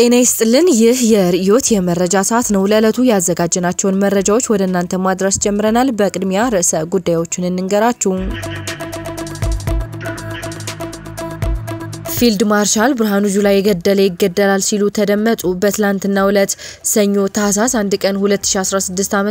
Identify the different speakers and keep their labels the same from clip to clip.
Speaker 1: ጤና ይስጥልን። ይህ የርዕዮት የመረጃ ሰዓት ነው። ለዕለቱ ያዘጋጀናቸውን መረጃዎች ወደ እናንተ ማድረስ ጀምረናል። በቅድሚያ ርዕሰ ጉዳዮችን እንንገራችሁ። ፊልድ ማርሻል ብርሃኑ ጁላ የገደለ ይገደላል ሲሉ ተደመጡ። በትላንትናው ዕለት ሰኞ ታህሳስ 1 ቀን 2016 ዓ.ም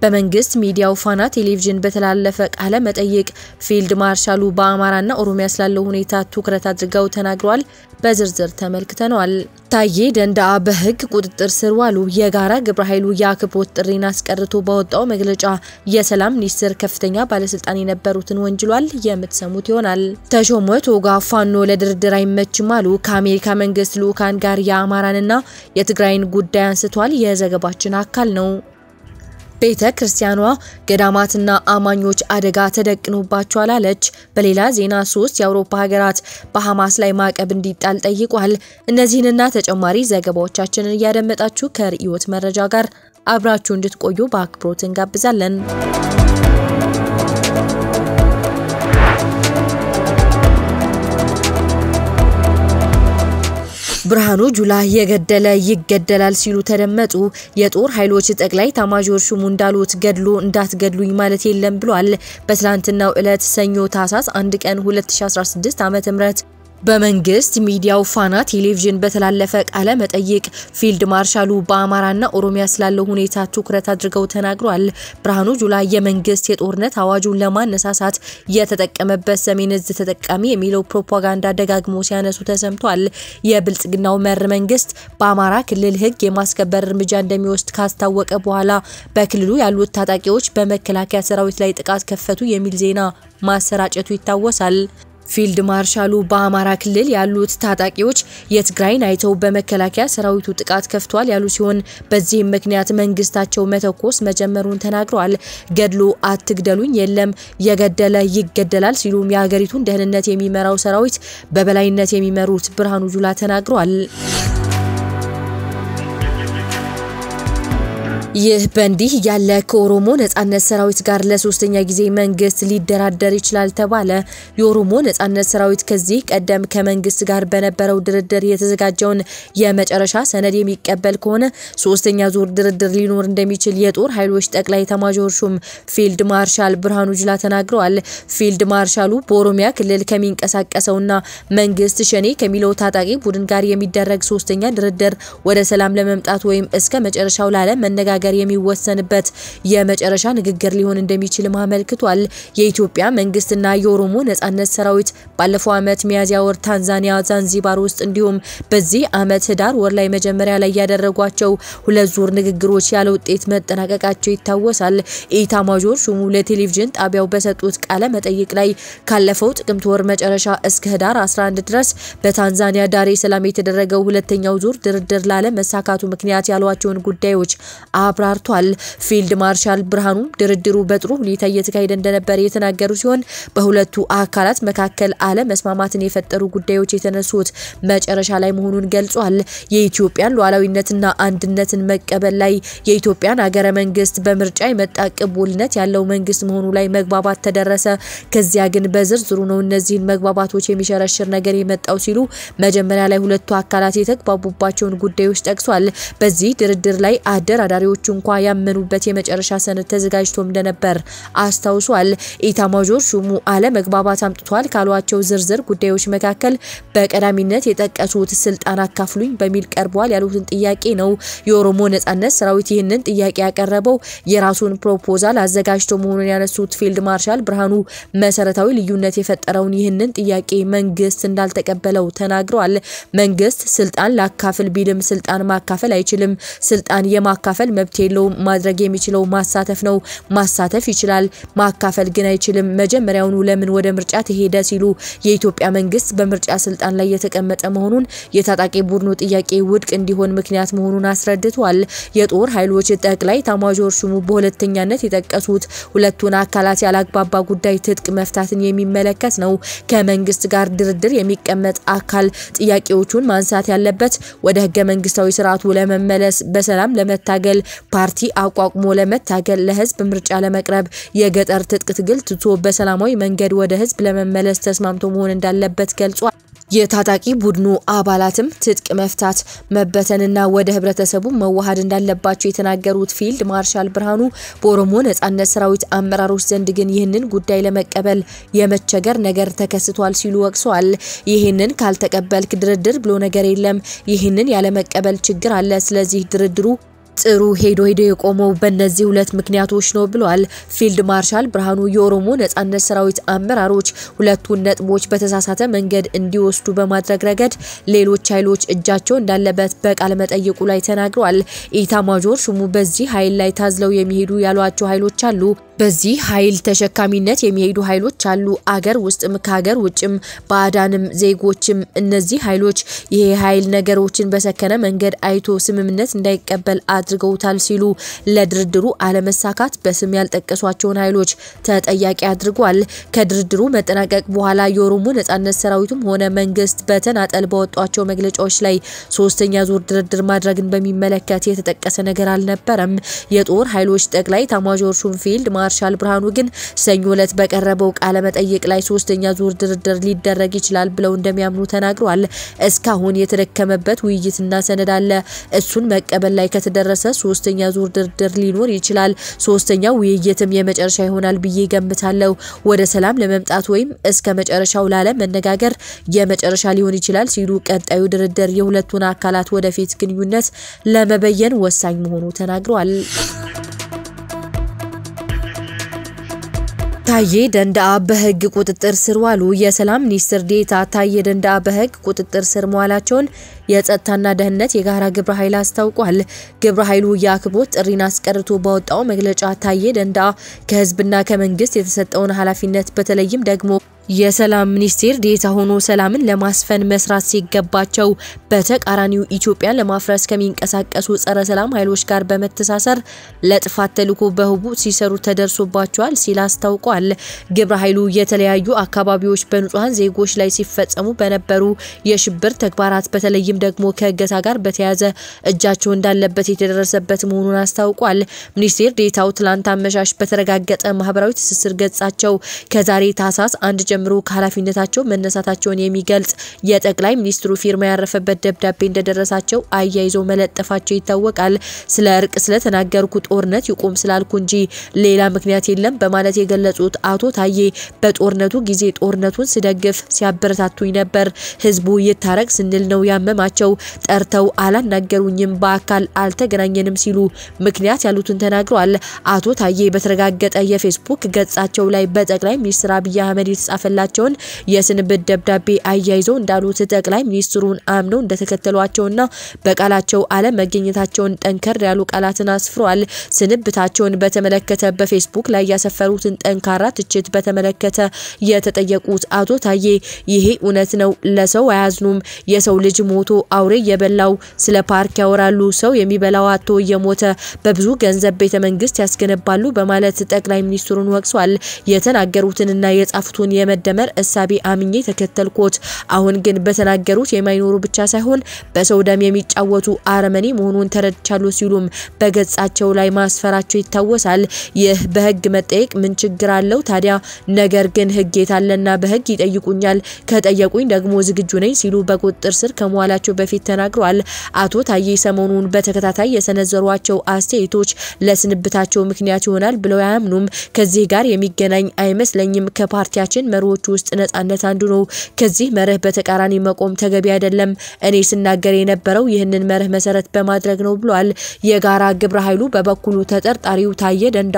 Speaker 1: በመንግስት ሚዲያው ፋና ቴሌቪዥን በተላለፈ ቃለ መጠይቅ ፊልድ ማርሻሉ በአማራና ኦሮሚያ ስላለው ሁኔታ ትኩረት አድርገው ተናግሯል በዝርዝር ተመልክተነዋል። ታዬ ደንዳአ በህግ ቁጥጥር ስር ዋሉ። የጋራ ግብረ ኃይሉ የአክብሮት ጥሪን አስቀርቶ በወጣው መግለጫ የሰላም ሚኒስቴር ከፍተኛ ባለስልጣን የነበሩትን ወንጅሏል። የምትሰሙት ይሆናል። ተሾመ ቶጋ ፋኖ ለድርድር ድርድር አይመችም አሉ። ከአሜሪካ መንግስት ልዑካን ጋር የአማራንና የትግራይን ጉዳይ አንስቷል። የዘገባችን አካል ነው። ቤተ ክርስቲያኗ ገዳማትና አማኞች አደጋ ተደቅኖባቸዋል አለች። በሌላ ዜና ሶስት የአውሮፓ ሀገራት በሐማስ ላይ ማዕቀብ እንዲጣል ጠይቋል። እነዚህንና ተጨማሪ ዘገባዎቻችንን እያደመጣችሁ ከርዕዮት መረጃ ጋር አብራችሁ እንድትቆዩ በአክብሮት እንጋብዛለን። ብርሃኑ ጁላ የገደለ ይገደላል ሲሉ ተደመጡ። የጦር ኃይሎች ጠቅላይ ታማዦር ሹሙ እንዳሉት ገድሎ እንዳትገድሉኝ ማለት የለም ብሏል። በትላንትናው ዕለት ሰኞ ታህሳስ 1 ቀን 2016 ዓ.ም በመንግስት ሚዲያው ፋና ቴሌቪዥን በተላለፈ ቃለ መጠይቅ ፊልድ ማርሻሉ በአማራና ኦሮሚያ ስላለው ሁኔታ ትኩረት አድርገው ተናግሯል። ብርሃኑ ጁላ የመንግስት የጦርነት አዋጁን ለማነሳሳት የተጠቀመበት ሰሜን እዝ ተጠቃሚ የሚለው ፕሮፓጋንዳ ደጋግሞ ሲያነሱ ተሰምቷል። የብልጽግናው መር መንግስት በአማራ ክልል ህግ የማስከበር እርምጃ እንደሚወስድ ካስታወቀ በኋላ በክልሉ ያሉት ታጣቂዎች በመከላከያ ሰራዊት ላይ ጥቃት ከፈቱ የሚል ዜና ማሰራጨቱ ይታወሳል። ፊልድ ማርሻሉ በአማራ ክልል ያሉት ታጣቂዎች የትግራይን አይተው በመከላከያ ሰራዊቱ ጥቃት ከፍቷል ያሉ ሲሆን በዚህም ምክንያት መንግስታቸው መተኮስ መጀመሩን ተናግረዋል። ገድሎ አትግደሉኝ የለም የገደለ ይገደላል ሲሉም የሀገሪቱን ደህንነት የሚመራው ሰራዊት በበላይነት የሚመሩት ብርሃኑ ጁላ ተናግረዋል። ይህ በእንዲህ ያለ ከኦሮሞ ነጻነት ሰራዊት ጋር ለሶስተኛ ጊዜ መንግስት ሊደራደር ይችላል ተባለ። የኦሮሞ ነጻነት ሰራዊት ከዚህ ቀደም ከመንግስት ጋር በነበረው ድርድር የተዘጋጀውን የመጨረሻ ሰነድ የሚቀበል ከሆነ ሶስተኛ ዙር ድርድር ሊኖር እንደሚችል የጦር ኃይሎች ጠቅላይ ኤታማዦር ሹም ፊልድ ማርሻል ብርሃኑ ጁላ ተናግረዋል። ፊልድ ማርሻሉ በኦሮሚያ ክልል ከሚንቀሳቀሰውና መንግስት ሸኔ ከሚለው ታጣቂ ቡድን ጋር የሚደረግ ሶስተኛ ድርድር ወደ ሰላም ለመምጣት ወይም እስከ መጨረሻው ላለ መነጋገር ነገር የሚወሰንበት የመጨረሻ ንግግር ሊሆን እንደሚችልም አመልክቷል። የኢትዮጵያ መንግስትና የኦሮሞ ነጻነት ሰራዊት ባለፈው ዓመት ሚያዝያ ወር ታንዛኒያ ዛንዚባር ውስጥ እንዲሁም በዚህ አመት ህዳር ወር ላይ መጀመሪያ ላይ ያደረጓቸው ሁለት ዙር ንግግሮች ያለ ውጤት መጠናቀቃቸው ይታወሳል። ኢታማዦር ሹሙ ለቴሌቪዥን ጣቢያው በሰጡት ቃለ መጠይቅ ላይ ካለፈው ጥቅምት ወር መጨረሻ እስከ ህዳር 11 ድረስ በታንዛኒያ ዳሬ ሰላም የተደረገው ሁለተኛው ዙር ድርድር መሳካቱ ምክንያት ያሏቸውን ጉዳዮች አ አብራርቷል። ፊልድ ማርሻል ብርሃኑ ድርድሩ በጥሩ ሁኔታ እየተካሄደ እንደነበር የተናገሩ ሲሆን በሁለቱ አካላት መካከል አለመስማማትን የፈጠሩ ጉዳዮች የተነሱት መጨረሻ ላይ መሆኑን ገልጿል። የኢትዮጵያን ሉዓላዊነትና አንድነትን መቀበል ላይ የኢትዮጵያን ሀገረ መንግስት በምርጫ የመጣ ቅቡልነት ያለው መንግስት መሆኑ ላይ መግባባት ተደረሰ። ከዚያ ግን በዝርዝሩ ነው እነዚህን መግባባቶች የሚሸረሽር ነገር የመጣው ሲሉ መጀመሪያ ላይ ሁለቱ አካላት የተግባቡባቸውን ጉዳዮች ጠቅሷል። በዚህ ድርድር ላይ አደራዳሪዎች ብዙዎቹ እንኳ ያመኑበት የመጨረሻ ሰነድ ተዘጋጅቶ እንደነበር አስታውሷል። ኢታማዦር ሹሙ አለመግባባት አምጥቷል ካሏቸው ዝርዝር ጉዳዮች መካከል በቀዳሚነት የጠቀሱት ስልጣን አካፍሉኝ በሚል ቀርቧል ያሉትን ጥያቄ ነው። የኦሮሞ ነጻነት ሰራዊት ይህንን ጥያቄ ያቀረበው የራሱን ፕሮፖዛል አዘጋጅቶ መሆኑን ያነሱት ፊልድ ማርሻል ብርሃኑ መሰረታዊ ልዩነት የፈጠረውን ይህንን ጥያቄ መንግስት እንዳልተቀበለው ተናግረዋል። መንግስት ስልጣን ላካፍል ቢልም ስልጣን ማካፈል አይችልም። ስልጣን የማካፈል መብት መብት የለውም። ማድረግ የሚችለው ማሳተፍ ነው። ማሳተፍ ይችላል፣ ማካፈል ግን አይችልም። መጀመሪያውኑ ለምን ወደ ምርጫ ተሄደ ሲሉ የኢትዮጵያ መንግስት በምርጫ ስልጣን ላይ የተቀመጠ መሆኑን የታጣቂ ቡድኑ ጥያቄ ውድቅ እንዲሆን ምክንያት መሆኑን አስረድቷል። የጦር ኃይሎች ጠቅላይ ታማዦር ሹሙ በሁለተኛነት የጠቀሱት ሁለቱን አካላት ያላግባባ ጉዳይ ትጥቅ መፍታትን የሚመለከት ነው። ከመንግስት ጋር ድርድር የሚቀመጥ አካል ጥያቄዎቹን ማንሳት ያለበት ወደ ህገ መንግስታዊ ስርዓቱ ለመመለስ በሰላም ለመታገል ፓርቲ አቋቁሞ ለመታገል ለህዝብ ምርጫ ለመቅረብ የገጠር ትጥቅ ትግል ትቶ በሰላማዊ መንገድ ወደ ህዝብ ለመመለስ ተስማምቶ መሆን እንዳለበት ገልጿል። የታጣቂ ቡድኑ አባላትም ትጥቅ መፍታት መበተንና ወደ ህብረተሰቡ መዋሃድ እንዳለባቸው የተናገሩት ፊልድ ማርሻል ብርሃኑ በኦሮሞ ነጻነት ሰራዊት አመራሮች ዘንድ ግን ይህንን ጉዳይ ለመቀበል የመቸገር ነገር ተከስቷል ሲሉ ወቅሰዋል። ይህንን ካልተቀበልክ ድርድር ብሎ ነገር የለም። ይህንን ያለመቀበል ችግር አለ። ስለዚህ ድርድሩ ጥሩ ሄዶ ሄዶ የቆመው በእነዚህ ሁለት ምክንያቶች ነው ብሏል ፊልድ ማርሻል ብርሃኑ። የኦሮሞ ነጻነት ሰራዊት አመራሮች ሁለቱን ነጥቦች በተሳሳተ መንገድ እንዲወስዱ በማድረግ ረገድ ሌሎች ኃይሎች እጃቸው እንዳለበት በቃለ መጠይቁ ላይ ተናግረዋል። ኢታማጆር ሹሙ በዚህ ኃይል ላይ ታዝለው የሚሄዱ ያሏቸው ኃይሎች አሉ። በዚህ ኃይል ተሸካሚነት የሚሄዱ ኃይሎች አሉ። አገር ውስጥም ከሀገር ውጭም ባዕዳንም ዜጎችም እነዚህ ኃይሎች ይሄ ኃይል ነገሮችን በሰከነ መንገድ አይቶ ስምምነት እንዳይቀበል አድ አድርገውታል ሲሉ ለድርድሩ አለመሳካት በስም ያልጠቀሷቸውን ኃይሎች ተጠያቂ አድርጓል። ከድርድሩ መጠናቀቅ በኋላ የኦሮሞ ነጻነት ሰራዊቱም ሆነ መንግስት በተናጠል በወጧቸው መግለጫዎች ላይ ሶስተኛ ዙር ድርድር ማድረግን በሚመለከት የተጠቀሰ ነገር አልነበረም። የጦር ኃይሎች ጠቅላይ ኤታማዦር ሹም ፊልድ ማርሻል ብርሃኑ ግን ሰኞ ዕለት በቀረበው ቃለ መጠይቅ ላይ ሶስተኛ ዙር ድርድር ሊደረግ ይችላል ብለው እንደሚያምኑ ተናግሯል። እስካሁን የተደከመበት ውይይትና ሰነድ አለ። እሱን መቀበል ላይ ከተደረሰ ከደረሰ ሶስተኛ ዙር ድርድር ሊኖር ይችላል። ሶስተኛው ውይይትም የመጨረሻ ይሆናል ብዬ ገምታለሁ። ወደ ሰላም ለመምጣት ወይም እስከ መጨረሻው ላለ መነጋገር የመጨረሻ ሊሆን ይችላል ሲሉ ቀጣዩ ድርድር የሁለቱን አካላት ወደፊት ግንኙነት ለመበየን ወሳኝ መሆኑ ተናግረዋል። ታዬ ደንዳአ በህግ ቁጥጥር ስር ዋሉ። የሰላም ሚኒስትር ዴታ ታዬ ደንዳአ በህግ ቁጥጥር ስር መዋላቸውን የጸጥታና ደህንነት የጋራ ግብረ ኃይል አስታውቋል። ግብረ ኃይሉ የአክብሮት ጥሪን አስቀርቶ ባወጣው መግለጫ ታዬ ደንዳአ ከህዝብና ከመንግስት የተሰጠውን ኃላፊነት በተለይም ደግሞ የሰላም ሚኒስቴር ዴታ ሆኖ ሰላምን ለማስፈን መስራት ሲገባቸው በተቃራኒው ኢትዮጵያን ለማፍረስ ከሚንቀሳቀሱ ጸረ ሰላም ኃይሎች ጋር በመተሳሰር ለጥፋት ተልዕኮ በህቡ ሲሰሩ ተደርሶባቸዋል ሲል አስታውቋል። ግብረ ኃይሉ የተለያዩ አካባቢዎች በንጹሐን ዜጎች ላይ ሲፈጸሙ በነበሩ የሽብር ተግባራት በተለይም ደግሞ ከእገታ ጋር በተያያዘ እጃቸው እንዳለበት የተደረሰበት መሆኑን አስታውቋል። ሚኒስቴር ዴታው ትላንት አመሻሽ በተረጋገጠ ማህበራዊ ትስስር ገጻቸው ከዛሬ ታህሳስ አንድ ጀምሮ ከኃላፊነታቸው መነሳታቸውን የሚገልጽ የጠቅላይ ሚኒስትሩ ፊርማ ያረፈበት ደብዳቤ እንደደረሳቸው አያይዞ መለጠፋቸው ይታወቃል። ስለ እርቅ ስለተናገርኩ ጦርነት ይቁም ስላልኩ እንጂ ሌላ ምክንያት የለም በማለት የገለጹት አቶ ታዬ በጦርነቱ ጊዜ ጦርነቱን ስደግፍ ሲያበረታቱኝ ነበር። ህዝቡ ይታረቅ ስንል ነው ያመማቸው። ጠርተው አላናገሩኝም፣ በአካል አልተገናኘንም ሲሉ ምክንያት ያሉትን ተናግረዋል። አቶ ታዬ በተረጋገጠ የፌስቡክ ገጻቸው ላይ በጠቅላይ ሚኒስትር አብይ አህመድ የተጻፈ የተጻፈላቸውን የስንብት ደብዳቤ አያይዘው እንዳሉት ጠቅላይ ሚኒስትሩን አምነው እንደተከተሏቸውና በቃላቸው አለመገኘታቸውን ጠንከር ያሉ ቃላትን አስፍረዋል። ስንብታቸውን በተመለከተ በፌስቡክ ላይ ያሰፈሩትን ጠንካራ ትችት በተመለከተ የተጠየቁት አቶ ታዬ ይሄ እውነት ነው፣ ለሰው አያዝኑም። የሰው ልጅ ሞቶ አውሬ የበላው ስለ ፓርክ ያወራሉ፣ ሰው የሚበላው አቶ የሞተ በብዙ ገንዘብ ቤተ መንግስት ያስገነባሉ በማለት ጠቅላይ ሚኒስትሩን ወቅሷል የተናገሩትንና የጻፉትን በመደመር እሳቤ አምኜ ተከተልኩት። አሁን ግን በተናገሩት የማይኖሩ ብቻ ሳይሆን በሰው ደም የሚጫወቱ አረመኔ መሆኑን ተረድቻሉ ሲሉም በገጻቸው ላይ ማስፈራቸው ይታወሳል። ይህ በህግ መጠየቅ ምን ችግር አለው ታዲያ? ነገር ግን ህግ የታለና በህግ ይጠይቁኛል፣ ከጠየቁኝ ደግሞ ዝግጁ ነኝ ሲሉ በቁጥጥር ስር ከመዋላቸው በፊት ተናግረዋል። አቶ ታዬ ሰሞኑን በተከታታይ የሰነዘሯቸው አስተያየቶች ለስንብታቸው ምክንያት ይሆናል ብለው አያምኑም። ከዚህ ጋር የሚገናኝ አይመስለኝም። ከፓርቲያችን መርሆች ውስጥ ነጻነት አንዱ ነው። ከዚህ መርህ በተቃራኒ መቆም ተገቢ አይደለም። እኔ ስናገር የነበረው ይህንን መርህ መሰረት በማድረግ ነው ብሏል። የጋራ ግብረ ኃይሉ በበኩሉ ተጠርጣሪው ታየ ደንዳ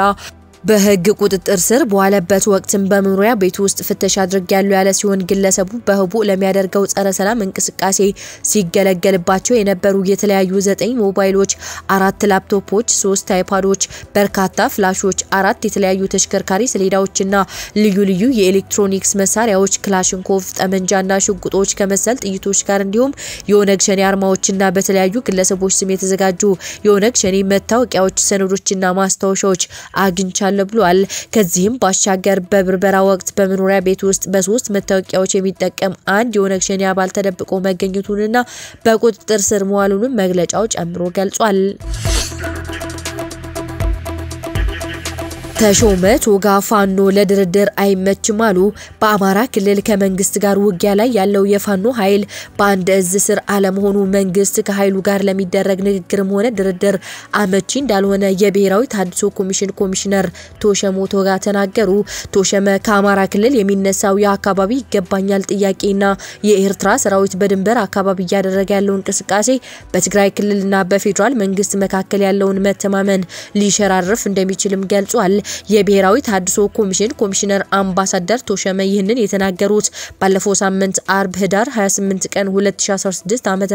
Speaker 1: በህግ ቁጥጥር ስር በዋለበት ወቅትም በመኖሪያ ቤት ውስጥ ፍተሻ አድርጊያለሁ ያለ ሲሆን ግለሰቡ በህቡ ለሚያደርገው ጸረ ሰላም እንቅስቃሴ ሲገለገልባቸው የነበሩ የተለያዩ ዘጠኝ ሞባይሎች፣ አራት ላፕቶፖች፣ ሶስት አይፓዶች፣ በርካታ ፍላሾች፣ አራት የተለያዩ ተሽከርካሪ ሰሌዳዎችና ልዩ ልዩ የኤሌክትሮኒክስ መሳሪያዎች፣ ክላሽንኮቭ ጠመንጃና ሽጉጦች ከመሰል ጥይቶች ጋር እንዲሁም የኦነግ ሸኔ አርማዎችና በተለያዩ ግለሰቦች ስም የተዘጋጁ የኦነግ ሸኔ መታወቂያዎች፣ ሰነዶችና ማስታወሻዎች አግኝቻል አውጥቻለሁ ብሏል። ከዚህም ባሻገር በብርበራ ወቅት በመኖሪያ ቤት ውስጥ በሶስት መታወቂያዎች የሚጠቀም አንድ የኦነግ ሸኔ አባል ተደብቆ መገኘቱንና በቁጥጥር ስር መዋሉንም መግለጫው ጨምሮ ገልጿል። ተሾመ ቶጋ ፋኖ ለድርድር አይመችም አሉ። በአማራ ክልል ከመንግስት ጋር ውጊያ ላይ ያለው የፋኖ ኃይል በአንድ እዝ ስር አለመሆኑ መንግስት ከኃይሉ ጋር ለሚደረግ ንግግርም ሆነ ድርድር አመቺ እንዳልሆነ የብሔራዊ ታድሶ ኮሚሽን ኮሚሽነር ቶሸሞ ቶጋ ተናገሩ። ቶሸመ ከአማራ ክልል የሚነሳው የአካባቢ ይገባኛል ጥያቄና የኤርትራ ሰራዊት በድንበር አካባቢ እያደረገ ያለው እንቅስቃሴ በትግራይ ክልልና በፌዴራል መንግስት መካከል ያለውን መተማመን ሊሸራርፍ እንደሚችልም ገልጿል። የብሔራዊ ተሃድሶ ኮሚሽን ኮሚሽነር አምባሳደር ቶሸመ ይህንን የተናገሩት ባለፈው ሳምንት አርብ ህዳር 28 ቀን 2016 ዓ ም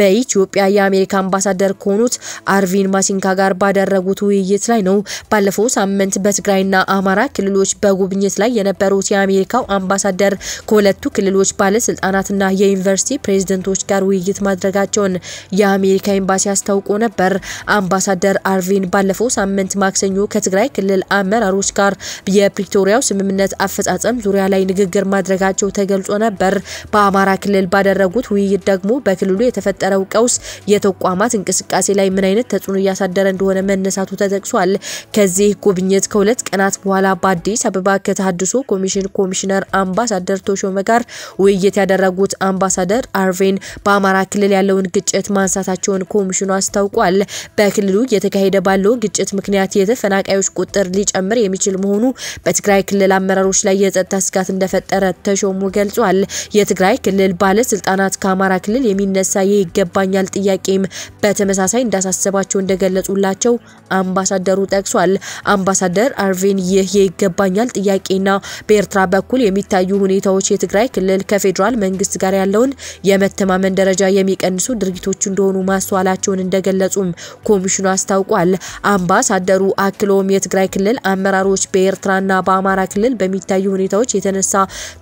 Speaker 1: በኢትዮጵያ የአሜሪካ አምባሳደር ከሆኑት አርቪን ማሲንካ ጋር ባደረጉት ውይይት ላይ ነው። ባለፈው ሳምንት በትግራይና አማራ ክልሎች በጉብኝት ላይ የነበሩት የአሜሪካው አምባሳደር ከሁለቱ ክልሎች ባለስልጣናትና የዩኒቨርሲቲ ፕሬዝደንቶች ጋር ውይይት ማድረጋቸውን የአሜሪካ ኤምባሲ አስታውቆ ነበር። አምባሳደር አርቪን ባለፈው ሳምንት ማክሰኞ ከትግራይ ክልል ክልል አመራሮች ጋር የፕሪቶሪያው ስምምነት አፈጻጸም ዙሪያ ላይ ንግግር ማድረጋቸው ተገልጾ ነበር። በአማራ ክልል ባደረጉት ውይይት ደግሞ በክልሉ የተፈጠረው ቀውስ የተቋማት እንቅስቃሴ ላይ ምን አይነት ተጽዕኖ እያሳደረ እንደሆነ መነሳቱ ተጠቅሷል። ከዚህ ጉብኝት ከሁለት ቀናት በኋላ በአዲስ አበባ ከተሃድሶ ኮሚሽን ኮሚሽነር አምባሳደር ቶሾመ ጋር ውይይት ያደረጉት አምባሳደር አርቬን በአማራ ክልል ያለውን ግጭት ማንሳታቸውን ኮሚሽኑ አስታውቋል። በክልሉ እየተካሄደ ባለው ግጭት ምክንያት የተፈናቃዮች ቁጥር ቁጥር ሊጨምር የሚችል መሆኑ በትግራይ ክልል አመራሮች ላይ የጸጥታ ስጋት እንደፈጠረ ተሾሙ ገልጿል። የትግራይ ክልል ባለስልጣናት ከአማራ ክልል የሚነሳ ይህ ይገባኛል ጥያቄም በተመሳሳይ እንዳሳሰባቸው እንደገለጹላቸው አምባሳደሩ ጠቅሷል። አምባሳደር አርቬን ይህ የይገባኛል ጥያቄና በኤርትራ በኩል የሚታዩ ሁኔታዎች የትግራይ ክልል ከፌዴራል መንግስት ጋር ያለውን የመተማመን ደረጃ የሚቀንሱ ድርጊቶች እንደሆኑ ማስተዋላቸውን እንደገለጹም ኮሚሽኑ አስታውቋል። አምባሳደሩ አክሎም የትግራይ በትግራይ ክልል አመራሮች በኤርትራና በአማራ ክልል በሚታዩ ሁኔታዎች የተነሳ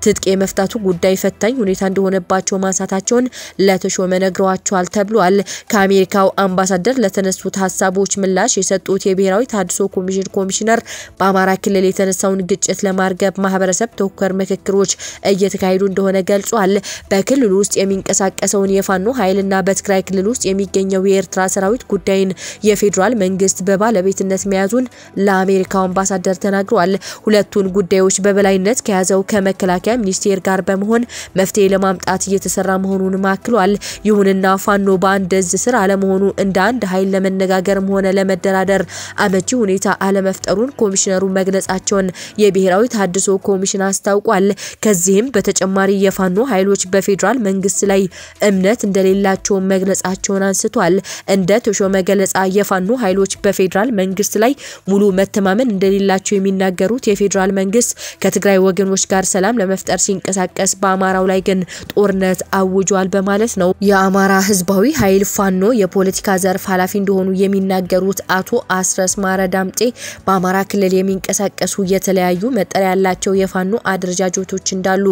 Speaker 1: ትጥቅ የመፍታቱ ጉዳይ ፈታኝ ሁኔታ እንደሆነባቸው ማንሳታቸውን ለተሾመ ነግረዋቸዋል ተብሏል። ከአሜሪካው አምባሳደር ለተነሱት ሀሳቦች ምላሽ የሰጡት የብሔራዊ ታድሶ ኮሚሽን ኮሚሽነር በአማራ ክልል የተነሳውን ግጭት ለማርገብ ማህበረሰብ ተኮር ምክክሮች እየተካሄዱ እንደሆነ ገልጿል። በክልሉ ውስጥ የሚንቀሳቀሰውን የፋኖ ኃይልና በትግራይ ክልል ውስጥ የሚገኘው የኤርትራ ሰራዊት ጉዳይን የፌዴራል መንግስት በባለቤትነት መያዙን ለአሜ የአሜሪካው አምባሳደር ተናግረዋል። ሁለቱን ጉዳዮች በበላይነት ከያዘው ከመከላከያ ሚኒስቴር ጋር በመሆን መፍትሄ ለማምጣት እየተሰራ መሆኑን አክሏል። ይሁንና ፋኖ በአንድ እዝ ስር አለመሆኑ እንደ አንድ ኃይል ለመነጋገርም ሆነ ለመደራደር አመቺ ሁኔታ አለመፍጠሩን ኮሚሽነሩ መግለጻቸውን የብሔራዊ ታድሶ ኮሚሽን አስታውቋል። ከዚህም በተጨማሪ የፋኖ ኃይሎች በፌዴራል መንግስት ላይ እምነት እንደሌላቸው መግለጻቸውን አንስቷል። እንደ ተሾመ ገለጻ የፋኖ ኃይሎች በፌዴራል መንግስት ላይ ሙሉ መተማ መተማመን እንደሌላቸው የሚናገሩት የፌዴራል መንግስት ከትግራይ ወገኖች ጋር ሰላም ለመፍጠር ሲንቀሳቀስ በአማራው ላይ ግን ጦርነት አውጇል በማለት ነው። የአማራ ህዝባዊ ኃይል ፋኖ የፖለቲካ ዘርፍ ኃላፊ እንደሆኑ የሚናገሩት አቶ አስረስ ማረ ዳምጤ በአማራ ክልል የሚንቀሳቀሱ የተለያዩ መጠሪያ ያላቸው የፋኖ አደረጃጀቶች እንዳሉ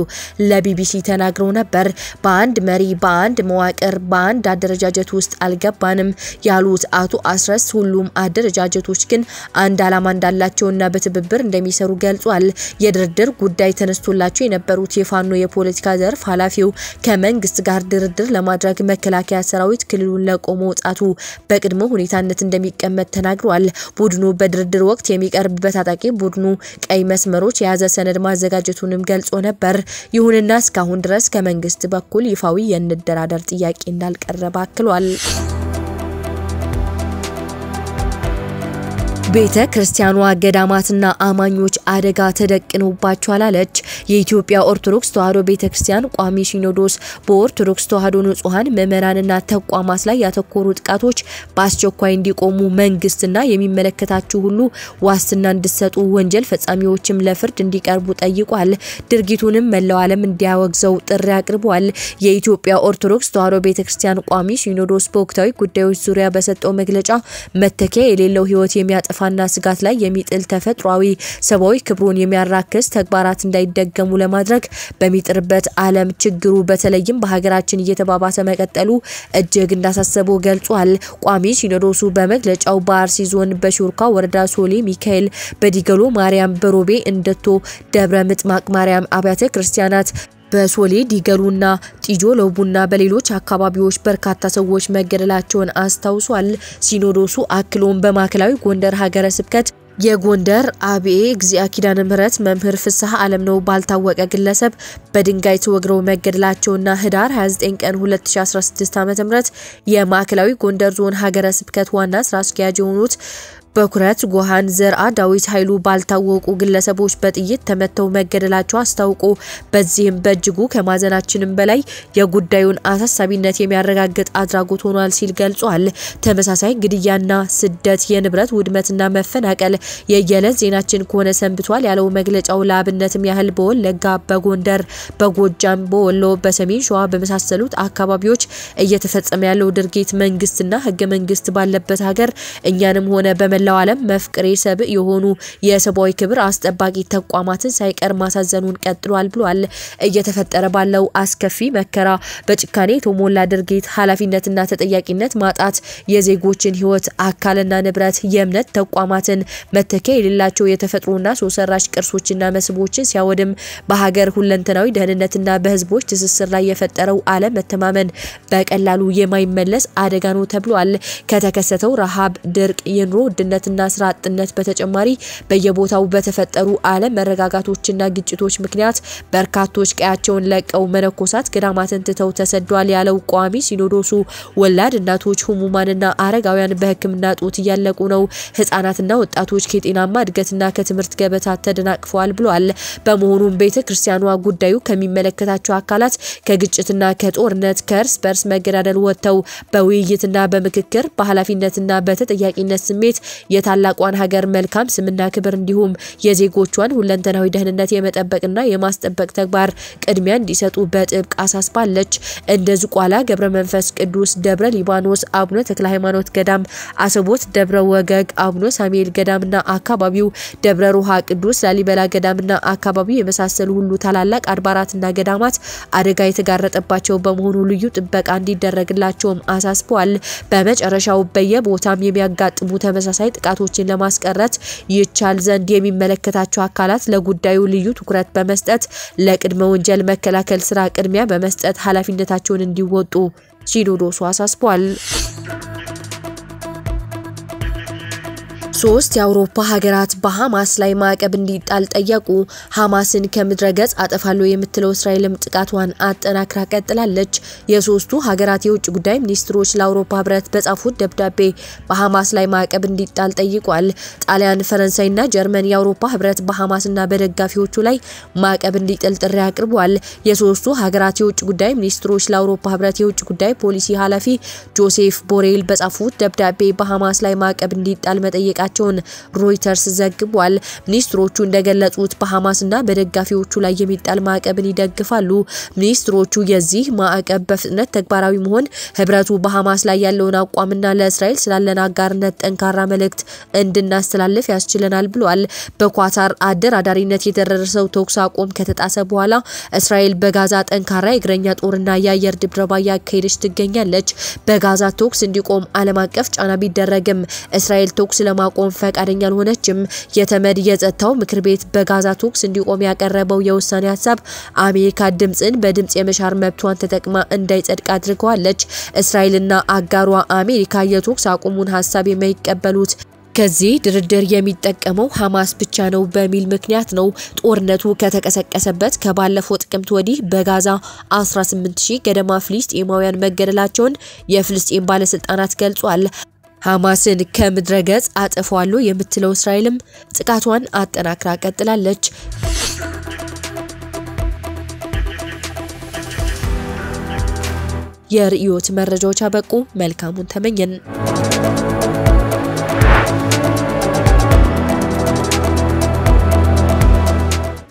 Speaker 1: ለቢቢሲ ተናግረው ነበር። በአንድ መሪ፣ በአንድ መዋቅር፣ በአንድ አደረጃጀት ውስጥ አልገባንም ያሉት አቶ አስረስ ሁሉም አደረጃጀቶች ግን አንድ አላማ እንዳላቸውና በትብብር እንደሚሰሩ ገልጿል። የድርድር ጉዳይ ተነስቶላቸው የነበሩት የፋኖ የፖለቲካ ዘርፍ ኃላፊው ከመንግስት ጋር ድርድር ለማድረግ መከላከያ ሰራዊት ክልሉን ለቆ መውጣቱ በቅድመ ሁኔታነት እንደሚቀመጥ ተናግሯል። ቡድኑ በድርድር ወቅት የሚቀርብበት ታጣቂ ቡድኑ ቀይ መስመሮች የያዘ ሰነድ ማዘጋጀቱንም ገልጾ ነበር። ይሁንና እስካሁን ድረስ ከመንግስት በኩል ይፋዊ የንደራደር ጥያቄ እንዳልቀረበ አክሏል። ቤተ ክርስቲያኗ ገዳማትና አማኞች አደጋ ተደቅኖባቸዋል አለች። የኢትዮጵያ ኦርቶዶክስ ተዋሕዶ ቤተ ክርስቲያን ቋሚ ሲኖዶስ በኦርቶዶክስ ተዋሕዶ ንጹሐን ምዕመናንና ተቋማት ላይ ያተኮሩ ጥቃቶች በአስቸኳይ እንዲቆሙ መንግስትና የሚመለከታችሁ ሁሉ ዋስትና እንድሰጡ፣ ወንጀል ፈጻሚዎችም ለፍርድ እንዲቀርቡ ጠይቋል። ድርጊቱንም መላው ዓለም እንዲያወግዘው ጥሪ አቅርቧል። የኢትዮጵያ ኦርቶዶክስ ተዋሕዶ ቤተ ክርስቲያን ቋሚ ሲኖዶስ በወቅታዊ ጉዳዮች ዙሪያ በሰጠው መግለጫ መተኪያ የሌለው ህይወት የሚያጠፋ ተስፋና ስጋት ላይ የሚጥል ተፈጥሯዊ ሰብአዊ ክብሩን የሚያራክስ ተግባራት እንዳይደገሙ ለማድረግ በሚጥርበት ዓለም ችግሩ በተለይም በሀገራችን እየተባባሰ መቀጠሉ እጅግ እንዳሳሰበው ገልጿል። ቋሚ ሲኖዶሱ በመግለጫው በአርሲ ዞን በሹርካ ወረዳ ሶሌ ሚካኤል፣ በዲገሎ ማርያም፣ በሮቤ እንደቶ ደብረ ምጥማቅ ማርያም አብያተ ክርስቲያናት በሶሌ ዲገሩና ጢጆ ለቡና በሌሎች አካባቢዎች በርካታ ሰዎች መገደላቸውን አስታውሷል። ሲኖዶሱ አክሎን በማዕከላዊ ጎንደር ሀገረ ስብከት የጎንደር አብኤ እግዚአ ኪዳነ ምሕረት መምህር ፍስሐ አለም ነው ባልታወቀ ግለሰብ በድንጋይ ተወግረው መገደላቸውና ህዳር 29 ቀን 2016 ዓ.ም የማዕከላዊ ጎንደር ዞን ሀገረ ስብከት ዋና ስራ አስኪያጅ የሆኑት በኩረት ጎሃን ዘርአ ዳዊት ኃይሉ ባልታወቁ ግለሰቦች በጥይት ተመተው መገደላቸው አስታውቆ በዚህም በእጅጉ ከማዘናችንም በላይ የጉዳዩን አሳሳቢነት የሚያረጋግጥ አድራጎት ሆኗል ሲል ገልጿል። ተመሳሳይ ግድያና ስደት፣ የንብረት ውድመትና መፈናቀል የየዕለት ዜናችን ከሆነ ሰንብቷል ያለው መግለጫው ለአብነትም ያህል በወለጋ፣ በጎንደር፣ በጎጃም፣ በወሎ፣ በሰሜን ሸዋ በመሳሰሉት አካባቢዎች እየተፈጸመ ያለው ድርጊት መንግስትና ህገ መንግስት ባለበት ሀገር እኛንም ሆነ በመ በመላው ዓለም መፍቅሬ ሰብእ የሆኑ የሰብአዊ ክብር አስጠባቂ ተቋማትን ሳይቀር ማሳዘኑን ቀጥሏል ብሏል። እየተፈጠረ ባለው አስከፊ መከራ በጭካኔ የተሞላ ድርጊት ኃላፊነትና ተጠያቂነት ማጣት የዜጎችን ህይወት አካልና ንብረት የእምነት ተቋማትን መተኪያ የሌላቸው የተፈጥሮና ሰው ሰራሽ ቅርሶችና መስህቦችን ሲያወድም በሀገር ሁለንተናዊ ደህንነትና በህዝቦች ትስስር ላይ የፈጠረው አለመተማመን በቀላሉ የማይመለስ አደጋ ነው ተብሏል። ከተከሰተው ረሃብ፣ ድርቅ፣ የኑሮ ውድነት ድህነትና ስራ አጥነት በተጨማሪ በየቦታው በተፈጠሩ አለመረጋጋቶችና ግጭቶች ምክንያት በርካቶች ቀያቸውን ለቀው መነኮሳት ገዳማትን ትተው ተሰዷል ያለው ቋሚ ሲኖዶሱ ወላድ እናቶች፣ ህሙማንና አረጋውያን በህክምና ጦት እያለቁ ነው። ህጻናትና ወጣቶች ከጤናማ እድገትና ከትምህርት ገበታ ተደናቅፈዋል ብሏል። በመሆኑም ቤተ ክርስቲያኗ ጉዳዩ ከሚመለከታቸው አካላት ከግጭትና ከጦርነት ከእርስ በርስ መገዳደል ወጥተው በውይይትና በምክክር በኃላፊነትና በተጠያቂነት ስሜት የታላቋን ሀገር መልካም ስምና ክብር እንዲሁም የዜጎቿን ሁለንተናዊ ደህንነት የመጠበቅና የማስጠበቅ ተግባር ቅድሚያ እንዲሰጡ በጥብቅ አሳስባለች። እንደ ዝቋላ ገብረ መንፈስ ቅዱስ ደብረ ሊባኖስ አቡነ ተክለ ሃይማኖት ገዳም፣ አሰቦት ደብረ ወገግ አቡነ ሳሙኤል ገዳምና አካባቢው፣ ደብረ ሩሃ ቅዱስ ላሊበላ ገዳምና አካባቢው የመሳሰሉ ሁሉ ታላላቅ አድባራትና ገዳማት አደጋ የተጋረጠባቸው በመሆኑ ልዩ ጥበቃ እንዲደረግላቸውም አሳስበዋል። በመጨረሻው በየቦታም የሚያጋጥሙ ተመሳሳይ ጥቃቶችን ለማስቀረት ይቻል ዘንድ የሚመለከታቸው አካላት ለጉዳዩ ልዩ ትኩረት በመስጠት ለቅድመ ወንጀል መከላከል ስራ ቅድሚያ በመስጠት ኃላፊነታቸውን እንዲወጡ ሲኖዶሱ አሳስቧል። ሶስት የአውሮፓ ሀገራት በሐማስ ላይ ማዕቀብ እንዲጣል ጠየቁ። ሐማስን ከምድረ ገጽ አጠፋለሁ የምትለው እስራኤልም ጥቃቷን አጠናክራ ቀጥላለች። የሶስቱ ሀገራት የውጭ ጉዳይ ሚኒስትሮች ለአውሮፓ ህብረት በጻፉት ደብዳቤ በሐማስ ላይ ማዕቀብ እንዲጣል ጠይቋል። ጣሊያን፣ ፈረንሳይና ጀርመን የአውሮፓ ህብረት በሐማስና በደጋፊዎቹ ላይ ማዕቀብ እንዲጥል ጥሪ አቅርቧል። የሶስቱ ሀገራት የውጭ ጉዳይ ሚኒስትሮች ለአውሮፓ ህብረት የውጭ ጉዳይ ፖሊሲ ኃላፊ ጆሴፍ ቦሬል በጻፉት ደብዳቤ በሐማስ ላይ ማዕቀብ እንዲጣል መጠየቃል መጠየቃቸውን ሮይተርስ ዘግቧል። ሚኒስትሮቹ እንደገለጹት በሐማስና በደጋፊዎቹ ላይ የሚጣል ማዕቀብን ይደግፋሉ። ሚኒስትሮቹ የዚህ ማዕቀብ በፍጥነት ተግባራዊ መሆን ህብረቱ በሐማስ ላይ ያለውን አቋምና ለእስራኤል ስላለን አጋርነት ጠንካራ መልእክት እንድናስተላልፍ ያስችለናል ብሏል። በኳታር አደራዳሪነት የተደረሰው ተኩስ አቁም ከተጣሰ በኋላ እስራኤል በጋዛ ጠንካራ የእግረኛ ጦርና የአየር ድብደባ እያካሄደች ትገኛለች። በጋዛ ተኩስ እንዲቆም ዓለም አቀፍ ጫና ቢደረግም እስራኤል ተኩስ ለማቆ ለማቆም ፈቃደኛ አልሆነችም። የተመድ የጸጥታው ምክር ቤት በጋዛ ተኩስ እንዲቆም ያቀረበው የውሳኔ ሀሳብ አሜሪካ ድምፅን በድምፅ የመሻር መብቷን ተጠቅማ እንዳይጸድቅ አድርገዋለች። እስራኤልና አጋሯ አሜሪካ የተኩስ አቁሙን ሀሳብ የማይቀበሉት ከዚህ ድርድር የሚጠቀመው ሀማስ ብቻ ነው በሚል ምክንያት ነው። ጦርነቱ ከተቀሰቀሰበት ከባለፈው ጥቅምት ወዲህ በጋዛ 18 ሺህ ገደማ ፍልስጤማውያን መገደላቸውን የፍልስጤም ባለስልጣናት ገልጿል። ሐማስን ከምድረ ገጽ አጥፏሉ የምትለው እስራኤልም ጥቃቷን አጠናክራ ቀጥላለች። የርዕዮት መረጃዎች አበቁ። መልካሙን ተመኘን።